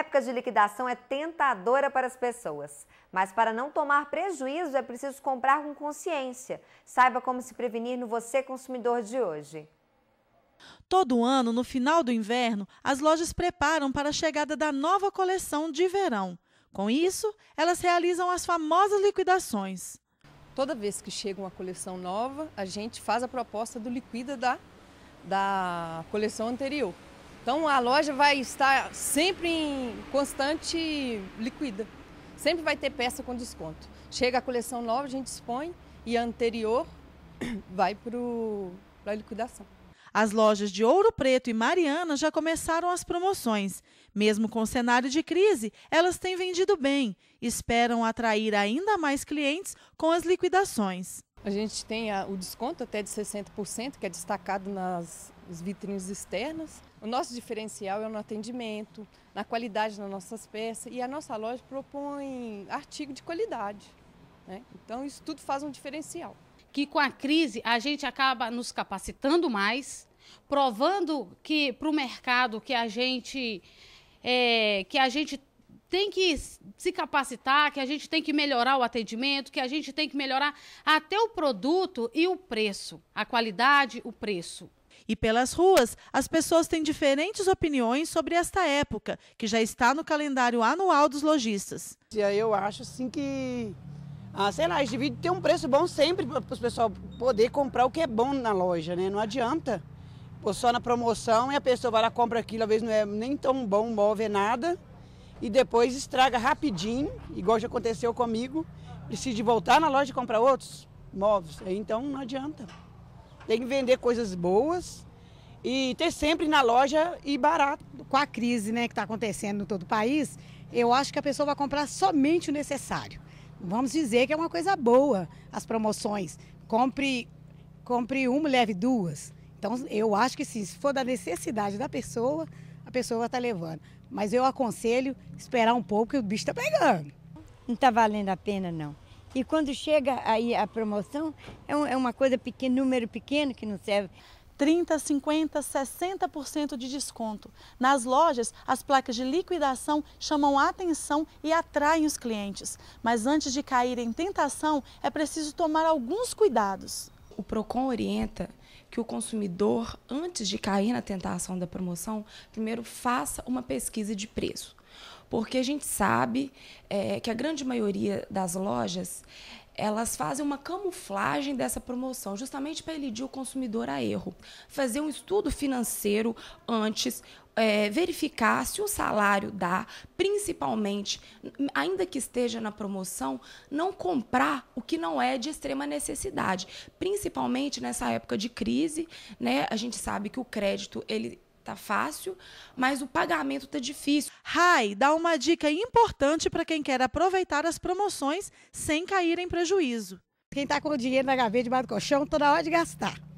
Época de liquidação é tentadora para as pessoas, mas para não tomar prejuízo é preciso comprar com consciência. Saiba como se prevenir no Você Consumidor de hoje. Todo ano, no final do inverno, as lojas preparam para a chegada da nova coleção de verão. Com isso, elas realizam as famosas liquidações. Toda vez que chega uma coleção nova, a gente faz a proposta do liquida da, da coleção anterior. Então a loja vai estar sempre em constante liquida. Sempre vai ter peça com desconto. Chega a coleção nova, a gente expõe e a anterior vai para a liquidação. As lojas de Ouro Preto e Mariana já começaram as promoções. Mesmo com o cenário de crise, elas têm vendido bem. Esperam atrair ainda mais clientes com as liquidações. A gente tem o desconto até de 60%, que é destacado nas, os vitrines externos. O nosso diferencial é no atendimento, na qualidade das nossas peças e a nossa loja propõe artigo de qualidade. Né? Então isso tudo faz um diferencial. Que com a crise a gente acaba nos capacitando mais, provando que para o mercado que a gente é, que a gente tem que se capacitar, que a gente tem que melhorar o atendimento, que a gente tem que melhorar até o produto e o preço, a qualidade, o preço. E pelas ruas, as pessoas têm diferentes opiniões sobre esta época, que já está no calendário anual dos lojistas. Eu acho assim que, ah, sei lá, esse vídeo tem um preço bom sempre para o pessoal poder comprar o que é bom na loja, né? Não adianta. Pô, só na promoção e a pessoa vai lá, compra aquilo, às vezes não é nem tão bom, móvel, nada. E depois estraga rapidinho, igual já aconteceu comigo. Decide voltar na loja e comprar outros móveis. Então não adianta. Tem que vender coisas boas e ter sempre na loja e barato. Com a crise né, que está acontecendo em todo o país, eu acho que a pessoa vai comprar somente o necessário. Vamos dizer que é uma coisa boa as promoções. Compre, compre uma, leve duas. Então, eu acho que sim, se for da necessidade da pessoa, a pessoa vai tá estar levando. Mas eu aconselho esperar um pouco que o bicho está pegando. Não está valendo a pena, não. E quando chega aí a promoção, é, um, é uma coisa pequeno, número pequeno que não serve. 30, 50, 60% de desconto. Nas lojas, as placas de liquidação chamam a atenção e atraem os clientes. Mas antes de cair em tentação, é preciso tomar alguns cuidados. O PROCON orienta que o consumidor, antes de cair na tentação da promoção, primeiro faça uma pesquisa de preço. Porque a gente sabe é, que a grande maioria das lojas elas fazem uma camuflagem dessa promoção, justamente para iludir o consumidor a erro. Fazer um estudo financeiro antes, é, verificar se o salário dá, principalmente, ainda que esteja na promoção, não comprar o que não é de extrema necessidade, principalmente nessa época de crise, né? A gente sabe que o crédito ele tá fácil, mas o pagamento tá difícil. Rai dá uma dica importante para quem quer aproveitar as promoções sem cair em prejuízo. Quem está com o dinheiro na gaveta debaixo do colchão, toda tá hora de gastar.